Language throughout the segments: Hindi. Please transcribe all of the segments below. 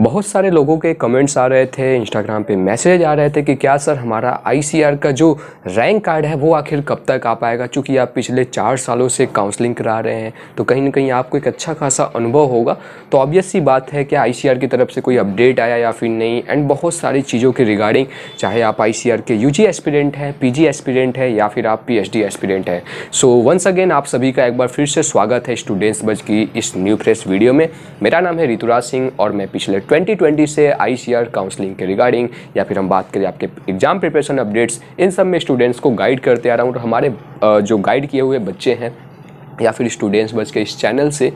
बहुत सारे लोगों के कमेंट्स आ रहे थे इंस्टाग्राम पे मैसेज आ रहे थे कि क्या सर हमारा आईसीआर का जो रैंक कार्ड है वो आखिर कब तक आ पाएगा चूँकि आप पिछले चार सालों से काउंसलिंग करा रहे हैं तो कहीं ना कहीं आपको एक अच्छा खासा अनुभव होगा तो ऑब्वियस सी बात है कि आई की तरफ से कोई अपडेट आया या फिर नहीं एंड बहुत सारी चीज़ों के रिगार्डिंग चाहे आप आई के यू जी एस्पिरेंट हैं पी जी हैं या फिर आप पी एच डी एस्पिरेंट हैं सो वंस अगेन आप सभी का एक बार फिर से स्वागत है स्टूडेंट्स बज की इस न्यू फ्रेश वीडियो में मेरा नाम है ऋतुराज सिंह और मैं पिछले 2020 से आईसीआर काउंसलिंग के रिगार्डिंग या फिर हम बात करें आपके एग्जाम प्रिपरेशन अपडेट्स इन सब में स्टूडेंट्स को गाइड करते आ रहा हूँ और हमारे जो गाइड किए हुए बच्चे हैं या फिर स्टूडेंट्स बच के इस चैनल से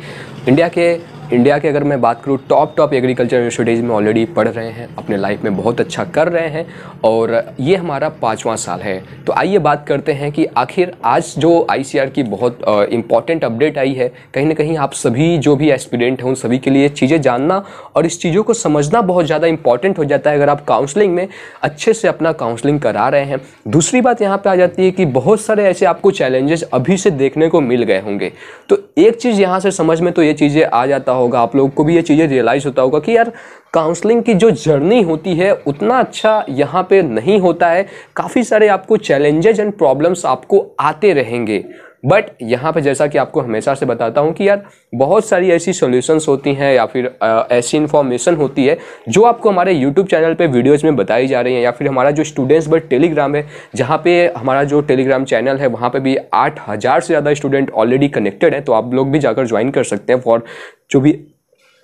इंडिया के इंडिया के अगर मैं बात करूँ टॉप टॉप एग्रीकल्चर यूनिवर्सिटीज़ में ऑलरेडी पढ़ रहे हैं अपने लाइफ में बहुत अच्छा कर रहे हैं और ये हमारा पाँचवा साल है तो आइए बात करते हैं कि आखिर आज जो आई की बहुत इंपॉर्टेंट अपडेट आई है कहीं ना कहीं आप सभी जो भी एस्पिडेंट हैं उन सभी के लिए चीज़ें जानना और इस चीज़ों को समझना बहुत ज़्यादा इंपॉर्टेंट हो जाता है अगर आप काउंसलिंग में अच्छे से अपना काउंसलिंग करा रहे हैं दूसरी बात यहाँ पर आ जाती है कि बहुत सारे ऐसे आपको चैलेंजेस अभी से देखने को मिल गए होंगे तो एक चीज़ यहाँ से समझ में तो ये चीज़ें आ जाता होगा आप लोगों को भी ये चीज़ें रियलाइज़ होता होगा कि यार काउंसलिंग की जो जर्नी होती है उतना अच्छा यहाँ पे नहीं होता है काफ़ी सारे आपको चैलेंजेज एंड प्रॉब्लम्स आपको आते रहेंगे बट यहाँ पे जैसा कि आपको हमेशा से बताता हूँ कि यार बहुत सारी ऐसी सॉल्यूशंस होती हैं या फिर ऐसी इन्फॉर्मेशन होती है जो आपको हमारे यूट्यूब चैनल पे वीडियोस में बताई जा रही हैं या फिर हमारा जो स्टूडेंट्स बट टेलीग्राम है जहाँ पे हमारा जो टेलीग्राम चैनल है वहाँ पर भी आठ हज़ार से ज़्यादा स्टूडेंट ऑलरेडी कनेक्टेड हैं तो आप लोग भी जाकर ज्वाइन कर सकते हैं फॉर जो भी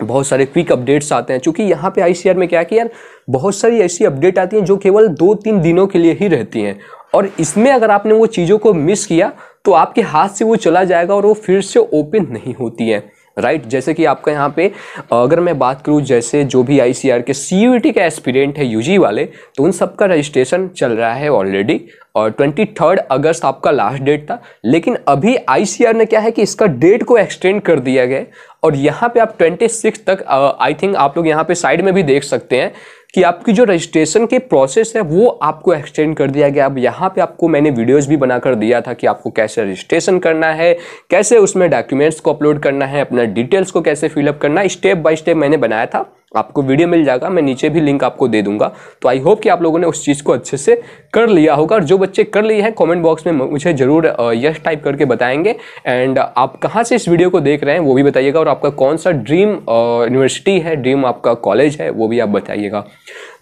बहुत सारे क्विक अपडेट्स आते हैं क्योंकि यहाँ पे आईसीआर में क्या है कि यार बहुत सारी ऐसी अपडेट आती हैं जो केवल दो तीन दिनों के लिए ही रहती हैं और इसमें अगर आपने वो चीज़ों को मिस किया तो आपके हाथ से वो चला जाएगा और वो फिर से ओपन नहीं होती है राइट right? जैसे कि आपका यहाँ पे अगर मैं बात करूँ जैसे जो भी आईसीआर के सी के एस्पिरेंट है यूजी वाले तो उन सब का रजिस्ट्रेशन चल रहा है ऑलरेडी और ट्वेंटी थर्ड अगस्त आपका लास्ट डेट था लेकिन अभी आईसीआर ने क्या है कि इसका डेट को एक्सटेंड कर दिया गया और यहाँ पे आप ट्वेंटी सिक्स तक आई थिंक आप लोग यहाँ पे साइड में भी देख सकते हैं कि आपकी जो रजिस्ट्रेशन के प्रोसेस है वो आपको एक्सटेंड कर दिया गया अब यहाँ पे आपको मैंने वीडियोस भी बनाकर दिया था कि आपको कैसे रजिस्ट्रेशन करना है कैसे उसमें डॉक्यूमेंट्स को अपलोड करना है अपना डिटेल्स को कैसे फिलअप करना स्टेप बाय स्टेप मैंने बनाया था आपको वीडियो मिल जाएगा मैं नीचे भी लिंक आपको दे दूंगा तो आई होप कि आप लोगों ने उस चीज़ को अच्छे से कर लिया होगा और जो बच्चे कर लिए हैं कमेंट बॉक्स में मुझे ज़रूर यश टाइप करके बताएंगे एंड आप कहाँ से इस वीडियो को देख रहे हैं वो भी बताइएगा और आपका कौन सा ड्रीम यूनिवर्सिटी है ड्रीम आपका कॉलेज है वो भी आप बताइएगा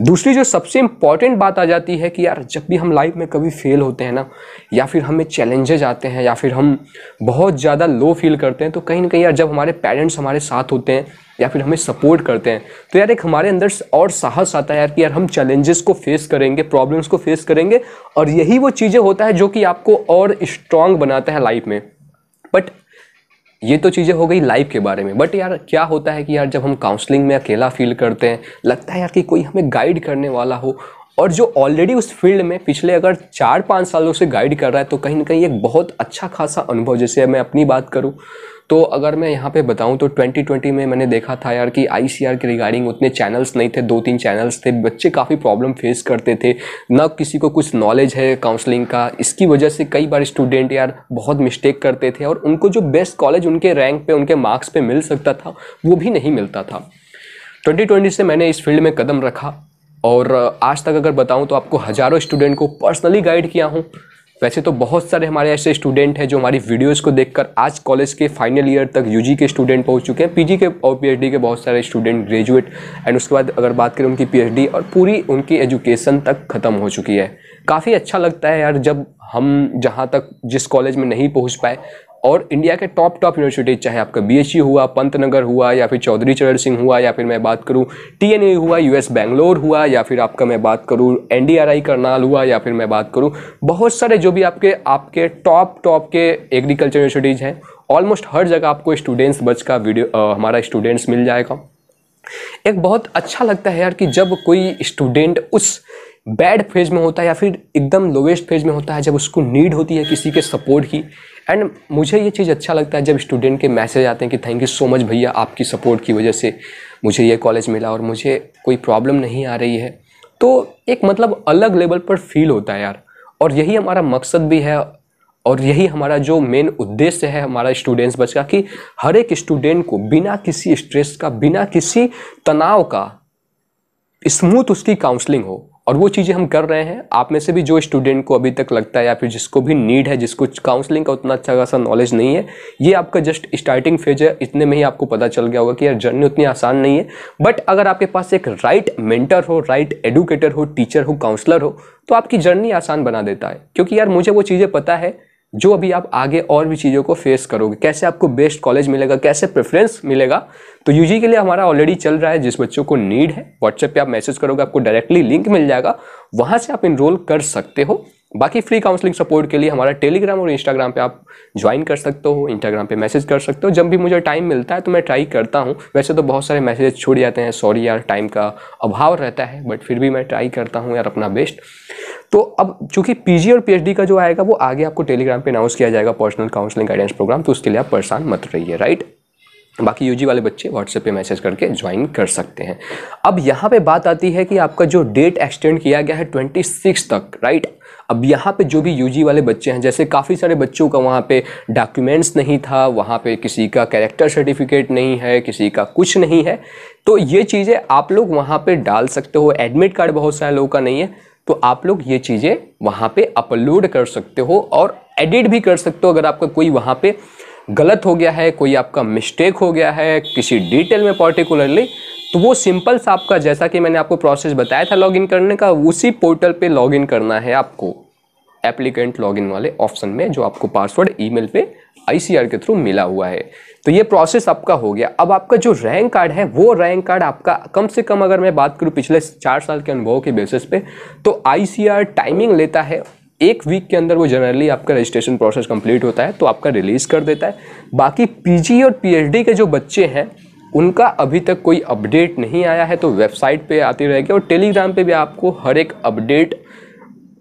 दूसरी जो सबसे इम्पॉर्टेंट बात आ जाती है कि यार जब भी हम लाइफ में कभी फेल होते हैं ना या फिर हमें चैलेंजेज आते हैं या फिर हम बहुत ज़्यादा लो फील करते हैं तो कहीं ना कहीं यार जब हमारे पेरेंट्स हमारे साथ होते हैं या फिर हमें सपोर्ट करते हैं तो यार एक हमारे अंदर और साहस आता है यार कि यार हम चैलेंजेस को फेस करेंगे प्रॉब्लम्स को फेस करेंगे और यही वो चीज़ें होता है जो कि आपको और स्ट्रांग बनाता है लाइफ में बट ये तो चीज़ें हो गई लाइफ के बारे में बट यार क्या होता है कि यार जब हम काउंसलिंग में अकेला फील करते हैं लगता है यार कि कोई हमें गाइड करने वाला हो और जो ऑलरेडी उस फील्ड में पिछले अगर चार पाँच सालों से गाइड कर रहा है तो कहीं ना कहीं एक बहुत अच्छा खासा अनुभव जैसे मैं अपनी बात करूँ तो अगर मैं यहाँ पे बताऊँ तो 2020 में मैंने देखा था यार कि आई के रिगार्डिंग उतने चैनल्स नहीं थे दो तीन चैनल्स थे बच्चे काफ़ी प्रॉब्लम फेस करते थे ना किसी को कुछ नॉलेज है काउंसलिंग का इसकी वजह से कई बार स्टूडेंट यार बहुत मिस्टेक करते थे और उनको जो बेस्ट कॉलेज उनके रैंक पर उनके मार्क्स पर मिल सकता था वो भी नहीं मिलता था 2020 से मैंने इस फील्ड में कदम रखा और आज तक अगर बताऊं तो आपको हज़ारों स्टूडेंट को पर्सनली गाइड किया हूं वैसे तो बहुत सारे हमारे ऐसे स्टूडेंट हैं जो हमारी वीडियोस को देखकर आज कॉलेज के फाइनल ईयर तक यूजी के स्टूडेंट पहुंच चुके हैं पीजी के और पीएचडी के बहुत सारे स्टूडेंट ग्रेजुएट एंड उसके बाद अगर बात करें उनकी पीएचडी और पूरी उनकी एजुकेशन तक ख़त्म हो चुकी है काफ़ी अच्छा लगता है यार जब हम जहाँ तक जिस कॉलेज में नहीं पहुँच पाए और इंडिया के टॉप टॉप यूनिवर्सिटीज चाहे आपका बी e हुआ पंतनगर हुआ या फिर चौधरी चरण सिंह हुआ या फिर मैं बात करूँ टी हुआ एस बैंगलोर हुआ या फिर आपका मैं बात करूँ एन करनाल हुआ या फिर मैं बात करूँ बहुत सारे जो भी आपके आपके टॉप टॉप के एग्रीकल्चर यूनिवर्सिटीज़ हैं ऑलमोस्ट हर जगह आपको स्टूडेंट्स बच का वीडियो आ, हमारा स्टूडेंट्स मिल जाएगा एक बहुत अच्छा लगता है यार कि जब कोई स्टूडेंट उस बैड फेज में होता है या फिर एकदम लोवेस्ट फेज में होता है जब उसको नीड होती है किसी के सपोर्ट की एंड मुझे ये चीज़ अच्छा लगता है जब स्टूडेंट के मैसेज आते हैं कि थैंक यू सो मच भैया आपकी सपोर्ट की वजह से मुझे ये कॉलेज मिला और मुझे कोई प्रॉब्लम नहीं आ रही है तो एक मतलब अलग लेवल पर फील होता है यार और यही हमारा मकसद भी है और यही हमारा जो मेन उद्देश्य है हमारा स्टूडेंट्स बच का कि हर एक स्टूडेंट को बिना किसी स्ट्रेस का बिना किसी तनाव का स्मूथ उसकी काउंसलिंग हो और वो चीज़ें हम कर रहे हैं आप में से भी जो स्टूडेंट को अभी तक लगता है या फिर जिसको भी नीड है जिसको काउंसलिंग का उतना अच्छा खासा नॉलेज नहीं है ये आपका जस्ट स्टार्टिंग फेज है इतने में ही आपको पता चल गया होगा कि यार जर्नी उतनी आसान नहीं है बट अगर आपके पास एक राइट मेंटर हो राइट एडुकेटर हो टीचर हो काउंसलर हो तो आपकी जर्नी आसान बना देता है क्योंकि यार मुझे वो चीज़ें पता है जो अभी आप आगे और भी चीज़ों को फेस करोगे कैसे आपको बेस्ट कॉलेज मिलेगा कैसे प्रेफरेंस मिलेगा तो यूजी के लिए हमारा ऑलरेडी चल रहा है जिस बच्चों को नीड है व्हाट्सएप पे आप मैसेज करोगे आपको डायरेक्टली लिंक मिल जाएगा वहाँ से आप इनरोल कर सकते हो बाकी फ्री काउंसलिंग सपोर्ट के लिए हमारा टेलीग्राम और इंस्टाग्राम पे आप ज्वाइन कर सकते हो इंस्टाग्राम पे मैसेज कर सकते हो जब भी मुझे टाइम मिलता है तो मैं ट्राई करता हूँ वैसे तो बहुत सारे मैसेज छोड़ जाते हैं सॉरी यार टाइम का अभाव रहता है बट फिर भी मैं ट्राई करता हूँ यार अपना बेस्ट तो अब चूंकि पीजी और पीएचडी का जो आएगा वो आगे आपको टेलीग्राम पे अनाउंस किया जाएगा पर्सनल काउंसलिंग गाइडेंस प्रोग्राम तो उसके लिए आप परेशान मत रहिए राइट बाकी यूजी वाले बच्चे व्हाट्सएप पे मैसेज करके ज्वाइन कर सकते हैं अब यहाँ पे बात आती है कि आपका जो डेट एक्सटेंड किया गया है ट्वेंटी सिक्स तक राइट अब यहाँ पे जो भी यूजी वाले बच्चे हैं जैसे काफ़ी सारे बच्चों का वहाँ पे डॉक्यूमेंट्स नहीं था वहाँ पे किसी का कैरेक्टर सर्टिफिकेट नहीं है किसी का कुछ नहीं है तो ये चीज़ें आप लोग वहाँ पर डाल सकते हो एडमिट कार्ड बहुत सारे लोगों का नहीं है तो आप लोग ये चीज़ें वहाँ पे अपलोड कर सकते हो और एडिट भी कर सकते हो अगर आपका कोई वहाँ पे गलत हो गया है कोई आपका मिस्टेक हो गया है किसी डिटेल में पर्टिकुलरली तो वो सिंपल सा आपका जैसा कि मैंने आपको प्रोसेस बताया था लॉगिन करने का उसी पोर्टल पे लॉगिन करना है आपको एप्लीकेंट लॉगिन वाले ऑप्शन में जो आपको पासवर्ड ईमेल पे आईसीआर के थ्रू मिला हुआ है तो ये प्रोसेस आपका हो गया अब आपका जो रैंक कार्ड है वो रैंक कार्ड आपका कम से कम अगर मैं बात करूँ पिछले चार साल के अनुभव के बेसिस पे तो आईसीआर टाइमिंग लेता है एक वीक के अंदर वो जनरली आपका रजिस्ट्रेशन प्रोसेस कंप्लीट होता है तो आपका रिलीज़ कर देता है बाकी पीजी और पीएचडी के जो बच्चे हैं उनका अभी तक कोई अपडेट नहीं आया है तो वेबसाइट पे आती रहेगी और टेलीग्राम पे भी आपको हर एक अपडेट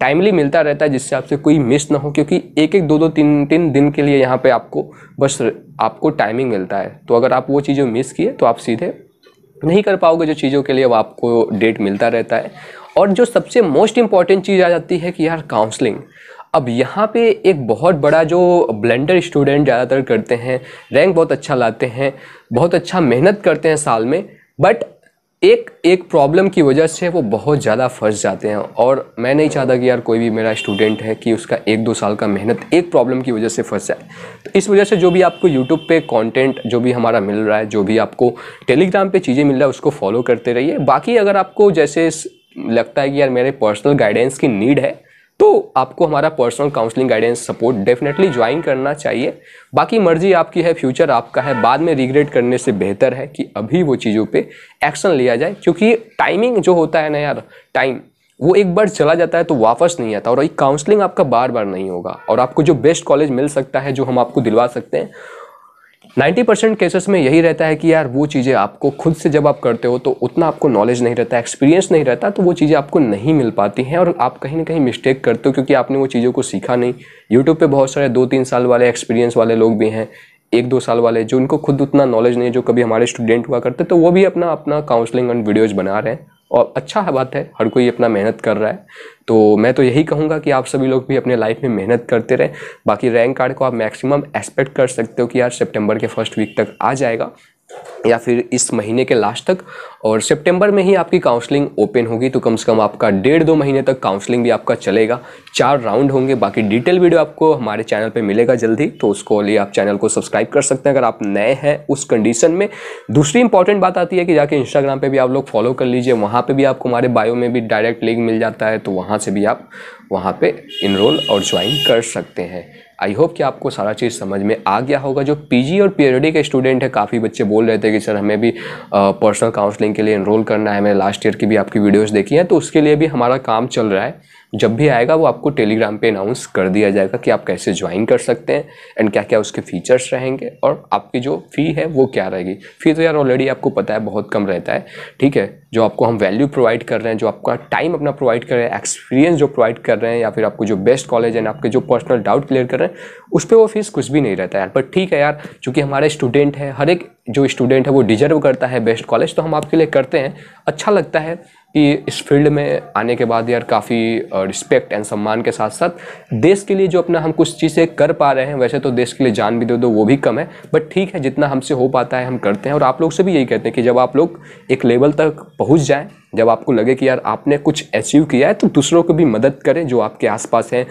टाइमली मिलता रहता है जिससे आपसे कोई मिस ना हो क्योंकि एक एक दो दो तीन तीन दिन के लिए यहाँ पे आपको बस आपको टाइमिंग मिलता है तो अगर आप वो चीज़ें मिस किए तो आप सीधे नहीं कर पाओगे जो चीज़ों के लिए वो आपको डेट मिलता रहता है और जो सबसे मोस्ट इम्पॉर्टेंट चीज़ आ जाती है कि यार काउंसलिंग अब यहाँ पे एक बहुत बड़ा जो ब्लेंडर स्टूडेंट ज़्यादातर करते हैं रैंक बहुत अच्छा लाते हैं बहुत अच्छा मेहनत करते हैं साल में बट एक एक प्रॉब्लम की वजह से वो बहुत ज़्यादा फंस जाते हैं और मैं नहीं चाहता कि यार कोई भी मेरा स्टूडेंट है कि उसका एक दो साल का मेहनत एक प्रॉब्लम की वजह से फंस जाए तो इस वजह से जो भी आपको यूट्यूब पे कंटेंट जो भी हमारा मिल रहा है जो भी आपको टेलीग्राम पे चीज़ें मिल रहा है उसको फॉलो करते रहिए बाकी अगर आपको जैसे लगता है कि यार मेरे पर्सनल गाइडेंस की नीड है तो आपको हमारा personal counselling guidance support definitely join करना चाहिए बाकी मर्जी आपकी है फ्यूचर आपका है बाद में रिग्रेट करने से बेहतर है कि अभी वो चीज़ों पे एक्शन लिया जाए क्योंकि टाइमिंग जो होता है ना यार टाइम वो एक बार चला जाता है तो वापस नहीं आता और एक काउंसलिंग आपका बार बार नहीं होगा और आपको जो बेस्ट कॉलेज मिल सकता है जो हम आपको दिलवा सकते हैं 90 परसेंट केसेस में यही रहता है कि यार वो चीज़ें आपको खुद से जब आप करते हो तो उतना आपको नॉलेज नहीं रहता एक्सपीरियंस नहीं रहता तो वो चीज़ें आपको नहीं मिल पाती हैं और आप कहीं ना कहीं मिस्टेक करते हो क्योंकि आपने वो चीज़ों को सीखा नहीं यूट्यूब पे बहुत सारे दो तीन साल वाले एक्सपीरियंस वाले लोग भी हैं एक दो साल वाले जो उनको खुद उतना नॉलेज नहीं है जो कभी हमारे स्टूडेंट हुआ करते तो वो भी अपना अपना काउंसलिंग एंड वीडियोज़ बना रहे हैं और अच्छा है बात है हर कोई अपना मेहनत कर रहा है तो मैं तो यही कहूँगा कि आप सभी लोग भी अपने लाइफ में मेहनत करते रहें बाकी रैंक कार्ड को आप मैक्सिमम एक्सपेक्ट कर सकते हो कि यार सितंबर के फर्स्ट वीक तक आ जाएगा या फिर इस महीने के लास्ट तक और सितंबर में ही आपकी काउंसलिंग ओपन होगी तो कम से कम आपका डेढ़ दो महीने तक काउंसलिंग भी आपका चलेगा चार राउंड होंगे बाकी डिटेल वीडियो आपको हमारे चैनल पे मिलेगा जल्दी तो उसको लिए आप चैनल को सब्सक्राइब कर सकते हैं अगर आप नए हैं उस कंडीशन में दूसरी इंपॉर्टेंट बात आती है कि जाके इंस्टाग्राम पर भी आप लोग फॉलो कर लीजिए वहाँ पर भी आपको हमारे बायो में भी डायरेक्ट लिंक मिल जाता है तो वहाँ से भी आप वहाँ पर इनरोल और ज्वाइन कर सकते हैं आई होप कि आपको सारा चीज़ समझ में आ गया होगा जो पीजी और पीएचडी के स्टूडेंट हैं काफ़ी बच्चे बोल रहे थे कि सर हमें भी पर्सनल काउंसलिंग के लिए इनरोल करना है मैंने लास्ट ईयर की भी आपकी वीडियोस देखी हैं तो उसके लिए भी हमारा काम चल रहा है जब भी आएगा वो आपको टेलीग्राम पे अनाउंस कर दिया जाएगा कि आप कैसे ज्वाइन कर सकते हैं एंड क्या क्या उसके फीचर्स रहेंगे और आपकी जो फ़ी है वो क्या रहेगी फ़ी तो यार ऑलरेडी आपको पता है बहुत कम रहता है ठीक है जो आपको हम वैल्यू प्रोवाइड कर रहे हैं जो आपका टाइम अपना प्रोवाइड कर रहे हैं एक्सपीरियंस जो प्रोवाइड कर रहे हैं या फिर आपको जो बेस्ट कॉलेज है आपके जो पर्सनल डाउट क्लियर कर रहे हैं उस पर वो फीस कुछ भी नहीं रहता यार पर ठीक है यार चूँकि हमारे स्टूडेंट हैं हर एक जो स्टूडेंट है वो डिजर्व करता है बेस्ट कॉलेज तो हम आपके लिए करते हैं अच्छा लगता है कि इस फील्ड में आने के बाद यार काफ़ी रिस्पेक्ट एंड सम्मान के साथ साथ देश के लिए जो अपना हम कुछ चीज़ें कर पा रहे हैं वैसे तो देश के लिए जान भी दे दो वो भी कम है बट ठीक है जितना हमसे हो पाता है हम करते हैं और आप लोग से भी यही कहते हैं कि जब आप लोग एक लेवल तक पहुँच जाएँ जब आपको लगे कि यार आपने कुछ अचीव किया है तो दूसरों को भी मदद करें जो आपके आसपास हैं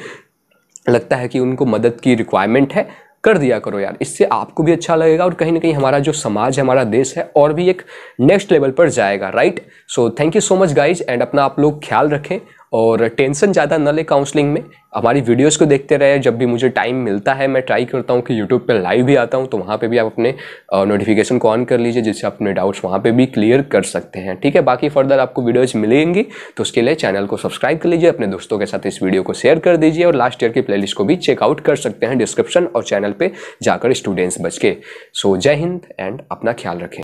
लगता है कि उनको मदद की रिक्वायरमेंट है कर दिया करो यार इससे आपको भी अच्छा लगेगा और कहीं ना कहीं हमारा जो समाज है हमारा देश है और भी एक नेक्स्ट लेवल पर जाएगा right so thank you so much guys and अपना आप लोग ख्याल रखें और टेंशन ज़्यादा न ले काउंसलिंग में हमारी वीडियोस को देखते रहे जब भी मुझे टाइम मिलता है मैं ट्राई करता हूँ कि यूट्यूब पर लाइव भी आता हूँ तो वहाँ पे भी आप अपने नोटिफिकेशन को ऑन कर लीजिए जिससे आप अपने डाउट्स वहाँ पे भी क्लियर कर सकते हैं ठीक है बाकी फर्दर आपको वीडियोज़ मिलेंगी तो उसके लिए चैनल को सब्सक्राइब कर लीजिए अपने दोस्तों के साथ इस वीडियो को शेयर कर दीजिए और लास्ट ईयर की प्ले को भी चेकआउट कर सकते हैं डिस्क्रिप्शन और चैनल पर जाकर स्टूडेंट्स बच के सो जय हिंद एंड अपना ख्याल रखें